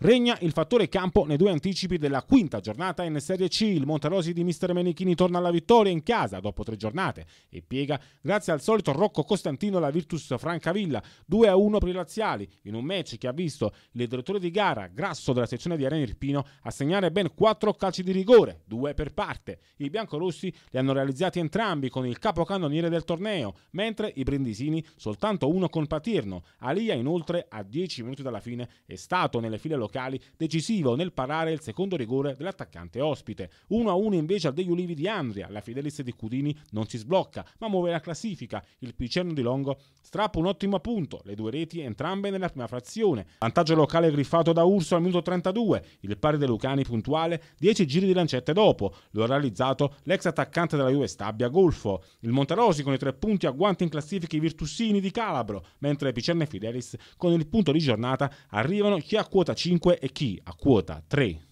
Regna il fattore campo nei due anticipi della quinta giornata in Serie C. Il Monterosi di Mister Menichini torna alla vittoria in casa dopo tre giornate e piega grazie al solito Rocco Costantino la Virtus Francavilla 2-1 per i laziali in un match che ha visto il direttore di gara Grasso della sezione di Arena Irpino assegnare ben quattro calci di rigore, due per parte. I biancorossi li hanno realizzati entrambi con il capocannoniere del torneo, mentre i brindisini soltanto uno con Patirno. Alia inoltre a 10 minuti dalla fine è stato nelle file locali locali decisivo nel parare il secondo rigore dell'attaccante ospite. 1-1 invece al degli Ulivi di Andria, la Fidelis di Cudini non si sblocca ma muove la classifica, il Picerno di Longo strappa un ottimo punto, le due reti entrambe nella prima frazione, vantaggio locale griffato da Urso al minuto 32, il pari dei Lucani puntuale 10 giri di lancette dopo, lo ha realizzato l'ex attaccante della Juve Stabia Golfo, il Monterosi con i tre punti agguanti in classifica i Virtussini di Calabro, mentre Picerno e Fidelis con il punto di giornata arrivano chi a quota 5 5 e chi a quota 3